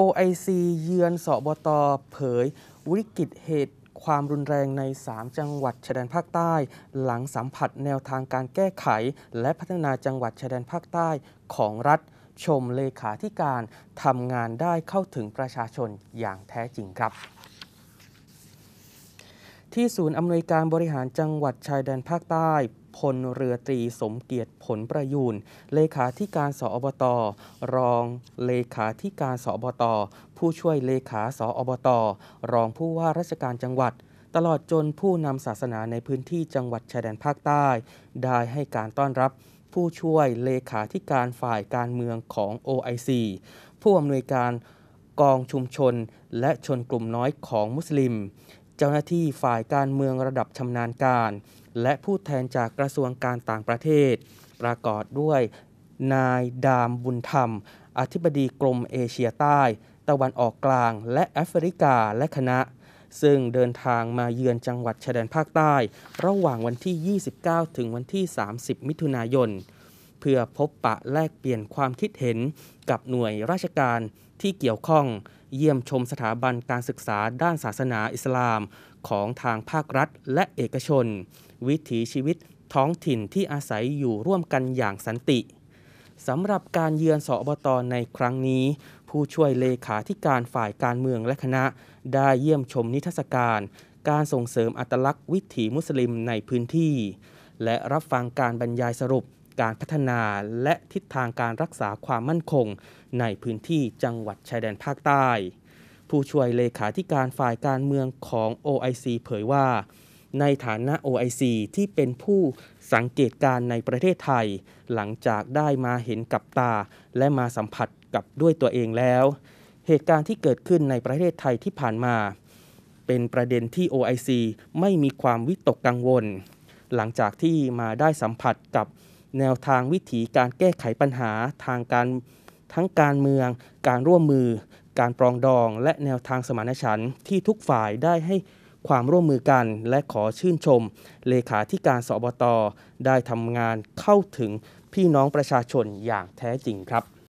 OIC เยือนสบตเผย วิกฤตเหตุความรุนแรงใน 3 จังหวัดชายแดนภาคใต้ หลังสัมผัสแนวทางการแก้ไข และพัฒนาจังหวัดชายแดนภาคใต้ของรัฐ ชมเลขาธิการทำงานได้เข้าถึงประชาชนอย่างแท้จริงครับ ที่ศูนย์อำนวยการบริหารจังหวัดชายแดนภาคใต้พลเรือตรีสมเกียรติผลประยูนเลขาธิการสอบตรองเลขาธิการสอบต ผู้ช่วยเลขาสอบต รองผู้ว่าราชการจังหวัด ตลอดจนผู้นำศาสนาในพื้นที่จังหวัดชายแดนภาคใต้ ได้ให้การต้อนรับผู้ช่วยเลขาธิการฝ่ายการเมืองของ OIC ผู้อำนวยการกองชุมชนและชนกลุ่มน้อยของมุสลิมเจ้าหน้าที่ฝ่ายการเมืองระดับชำนาญการ และผู้แทนจากกระทรวงการต่างประเทศ ประกอบด้วยนายดามบุญธรรม อธิบดีกรมเอเชียใต้ ตะวันออกกลางและแอฟริกาและคณะ ซึ่งเดินทางมาเยือนจังหวัดชายแดนภาคใต้ ระหว่างวันที่ 29 ถึงวันที่ 30 มิถุนายนเพื่อพบปะแลกเปลี่ยนความคิดเห็นกับหน่วยราชการที่เกี่ยวข้อง เยี่ยมชมสถาบันการศึกษาด้านศาสนาอิสลาม ของทางภาครัฐและเอกชน วิถีชีวิตท้องถิ่นที่อาศัยอยู่ร่วมกันอย่างสันติ สำหรับการเยือนสอบตในครั้งนี้ ผู้ช่วยเลขาธิการฝ่ายการเมืองและคณะ ได้เยี่ยมชมนิทรรศการ การส่งเสริมอัตลักษณ์วิถีมุสลิมในพื้นที่ และรับฟังการบรรยายสรุปการพัฒนาและทิศทางการรักษาความมั่นคง ในพื้นที่จังหวัดชายแดนภาคใต้ ผู้ช่วยเลขาธิการฝ่ายการเมืองของ OIC เผยว่า ในฐานะ OIC ที่เป็นผู้สังเกตการในประเทศไทย หลังจากได้มาเห็นกับตาและมาสัมผัสกับด้วยตัวเองแล้ว เหตุการณ์ที่เกิดขึ้นในประเทศไทยที่ผ่านมา เป็นประเด็นที่ OIC ไม่มีความวิตกกังวล หลังจากที่มาได้สัมผัสกับแนวทางวิถีการแก้ไขปัญหาทางการทั้งการเมือง การร่วมมือการปรองดองและแนวทางสมานฉันท์ที่ทุกฝ่ายได้ให้ความร่วมมือกันและขอชื่นชมเลขาธิการสบตได้ทำงานเข้าถึงพี่น้องประชาชนอย่างแท้จริงครับ